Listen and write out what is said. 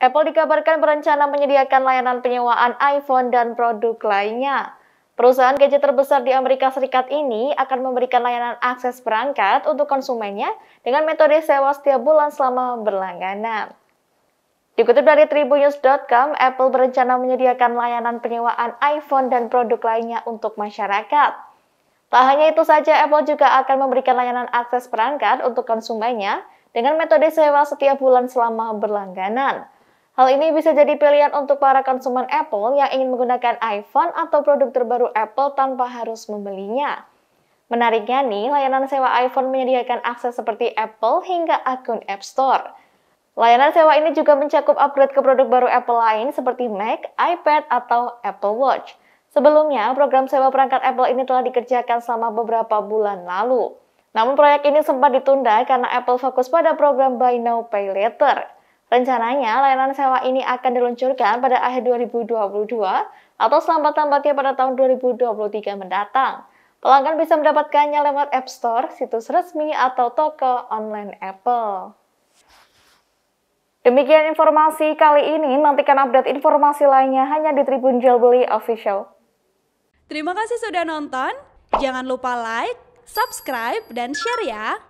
Apple dikabarkan berencana menyediakan layanan penyewaan iPhone dan produk lainnya. Perusahaan gadget terbesar di Amerika Serikat ini akan memberikan layanan akses perangkat untuk konsumennya dengan metode sewa setiap bulan selama berlangganan. Dikutip dari tribunews.com, Apple berencana menyediakan layanan penyewaan iPhone dan produk lainnya untuk masyarakat. Tak hanya itu saja, Apple juga akan memberikan layanan akses perangkat untuk konsumennya dengan metode sewa setiap bulan selama berlangganan. Hal ini bisa jadi pilihan untuk para konsumen Apple yang ingin menggunakan iPhone atau produk terbaru Apple tanpa harus membelinya. Menariknya nih, layanan sewa iPhone menyediakan akses seperti Apple hingga akun App Store. Layanan sewa ini juga mencakup upgrade ke produk baru Apple lain seperti Mac, iPad, atau Apple Watch. Sebelumnya, program sewa perangkat Apple ini telah dikerjakan selama beberapa bulan lalu. Namun proyek ini sempat ditunda karena Apple fokus pada program Buy Now Pay Later. Rencananya, layanan sewa ini akan diluncurkan pada akhir 2022 atau selambat-lambatnya pada tahun 2023 mendatang. Pelanggan bisa mendapatkannya lewat App Store, situs resmi, atau toko online Apple. Demikian informasi kali ini, nantikan update informasi lainnya hanya di Tribun Jual Official. Terima kasih sudah nonton, jangan lupa like, subscribe, dan share ya!